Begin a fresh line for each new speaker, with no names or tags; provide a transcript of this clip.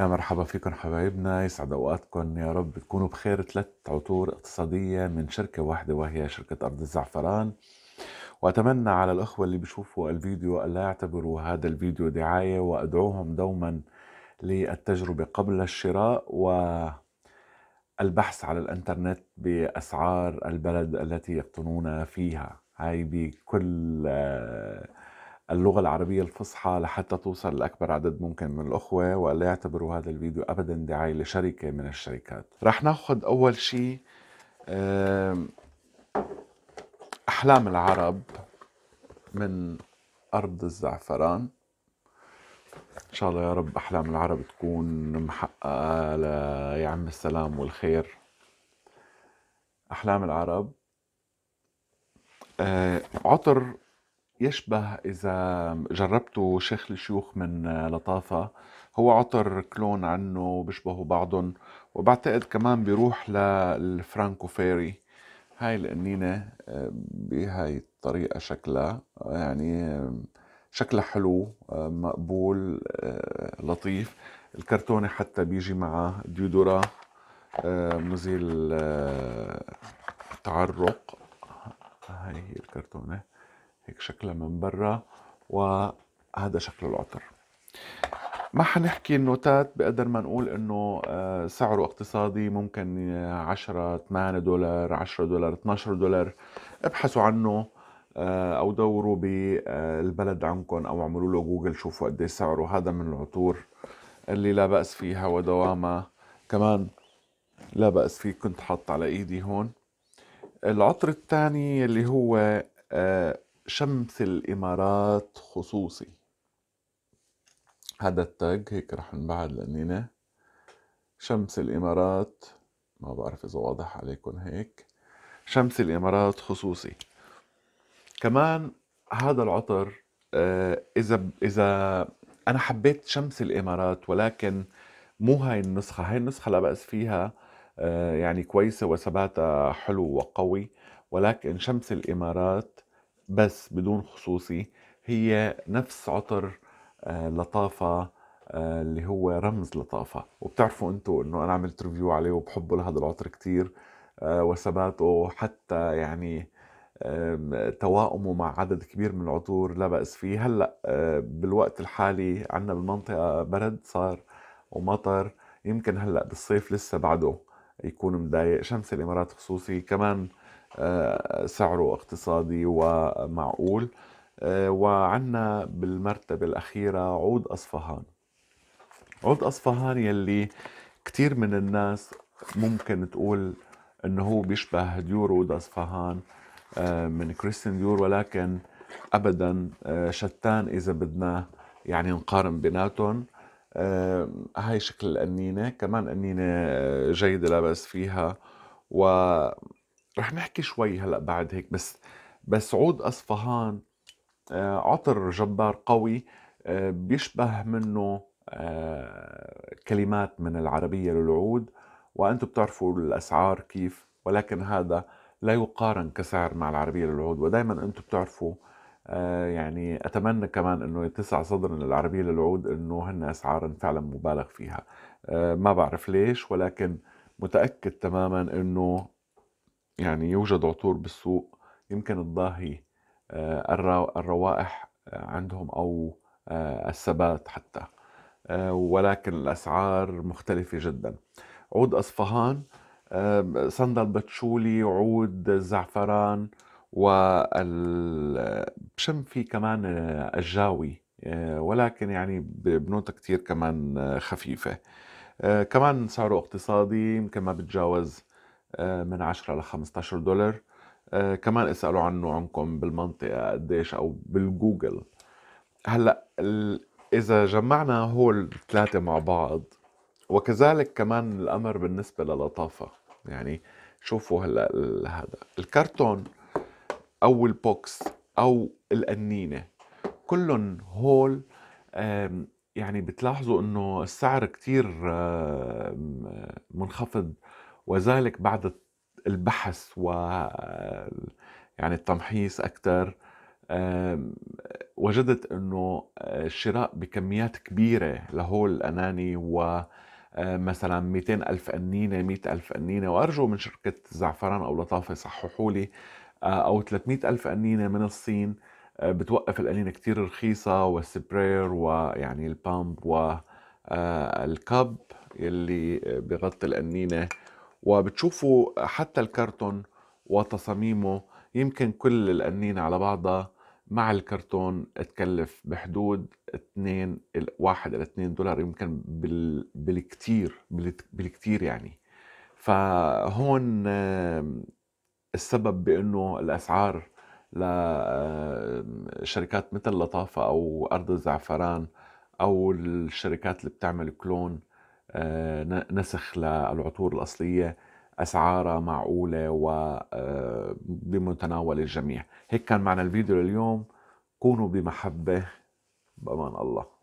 يا مرحبا فيكم حبايبنا يسعد اوقاتكم يا رب تكونوا بخير ثلاث عطور اقتصادية من شركة واحدة وهي شركة أرض الزعفران وأتمنى على الأخوة اللي بيشوفوا الفيديو ألا يعتبروا هذا الفيديو دعاية وأدعوهم دوما للتجربة قبل الشراء والبحث على الانترنت بأسعار البلد التي يقطنون فيها هاي بكل آه، اللغة العربية الفصحى لحتى توصل لأكبر عدد ممكن من الأخوة ولا يعتبروا هذا الفيديو أبدا دعاية لشركة من الشركات رح ناخد أول شيء أحلام العرب من أرض الزعفران إن شاء الله يا رب أحلام العرب تكون محققة ليعم السلام والخير أحلام العرب آه، عطر يشبه إذا جربتوا شيخ الشيوخ من لطافة هو عطر كلون عنه بيشبهوا بعضهم وبعتقد كمان بيروح للفرانكو فيري هاي القنينة آه، بهاي الطريقة شكلها يعني آه، شكلها حلو آه، مقبول لطيف الكرتونة حتى بيجي معه ديودورا مزيل تعرق هاي هي الكرتونه هيك شكلها من برا وهذا شكل العطر ما حنحكي النوتات بقدر ما نقول انه آه، سعره اقتصادي ممكن 10 آه، 8 دولار 10 دولار 12 دولار ابحثوا عنه آه، او دوروا بالبلد عندكم او اعملوا له جوجل شوفوا قد إيه سعره هذا من العطور اللي لا بأس فيها ودوامها كمان لا بأس فيه كنت حاط على ايدي هون العطر الثاني اللي هو شمس الإمارات خصوصي هذا التاج هيك رح نبعد لأننا شمس الإمارات ما بعرف إذا واضح عليكم هيك شمس الإمارات خصوصي كمان هذا العطر آه، إذا إذا أنا حبيت شمس الإمارات ولكن مو هاي النسخة هاي النسخة لا بأس فيها آه، يعني كويسة وثباتها حلو وقوي ولكن شمس الإمارات بس بدون خصوصي هي نفس عطر آه، لطافة آه، اللي هو رمز لطافة وبتعرفوا انتوا انه انا عملت ريفيو عليه وبحبه لهذا العطر كتير آه، وثباته حتى يعني توائمه مع عدد كبير من العطور لا بأس فيه هلأ بالوقت الحالي عندنا بالمنطقة برد صار ومطر يمكن هلأ بالصيف لسه بعده يكون مضايق شمس الإمارات خصوصي كمان سعره اقتصادي ومعقول آه، وعنا بالمرتبة الأخيرة عود أصفهان عود أصفهان يلي كتير من الناس ممكن تقول انه هو بيشبه ديور عود أصفهان آه، من كريستين ديور ولكن ابدا آه، شتان اذا بدنا يعني نقارن بيناتهم هاي شكل القنينة كمان قنينة جيدة لا بأس فيها و رح نحكي شوي هلا بعد هيك بس بس عود اصفهان آه، عطر جبار قوي آه، بيشبه منه آه، كلمات من العربية للعود وأنتم بتعرفوا الأسعار كيف ولكن هذا لا يقارن كسعر مع العربية للعود ودائما أنتم بتعرفوا يعني أتمنى كمان أنه يتسع صدرنا العربية للعود أنه هن أسعارا فعلا مبالغ فيها ما بعرف ليش ولكن متأكد تماما أنه يعني يوجد عطور بالسوق يمكن تضاهي آه، الروائح آه، عندهم أو آه، الثبات حتى ولكن الأسعار مختلفة جدا عود أصفهان صندل بتشولي عود زعفران وبشم فيه كمان الجاوي ولكن يعني بنوتة كتير كمان خفيفة كمان سعره اقتصادي يمكن ما بتجاوز آه، من 10 ل 15 دولار آه، كمان اسألوا عنه عندكم بالمنطقة قديش أو بالجوجل هلأ إذا جمعنا هول الثلاثة مع بعض وكذلك كمان الأمر بالنسبة للطافة يعني شوفوا هلأ هذا الكرتون أو البوكس أو القنينة كلهم هول يعني بتلاحظوا انه السعر كتير منخفض وذلك بعد البحث و يعني التمحيص أكثر وجدت أنه الشراء بكميات كبيرة لهول الأناني و آه، مثلا 200 ألف أنينة 100 ألف أنينة وأرجو من شركة زعفران أو لطافة يصححوا لي آه، أو 300 ألف أنينة من الصين آه، بتوقف الأنينة كثير رخيصة والسبرير ويعني البامب والكب يلي بغطي الأنينة وبتشوفوا حتى الكرتون وتصاميمه يمكن كل القنينة على بعضها مع الكرتون تكلف بحدود 2 1 إلى 2 دولار يمكن بالكثير بالكثير يعني فهون السبب بأنه الأسعار لشركات مثل لطافة أو أرض الزعفران أو الشركات اللي بتعمل كلون آه، نسخ للعطور الأصلية أسعارها معقولة وبمتناول آه، الجميع هيك كان معنا الفيديو لليوم كونوا بمحبة بأمان الله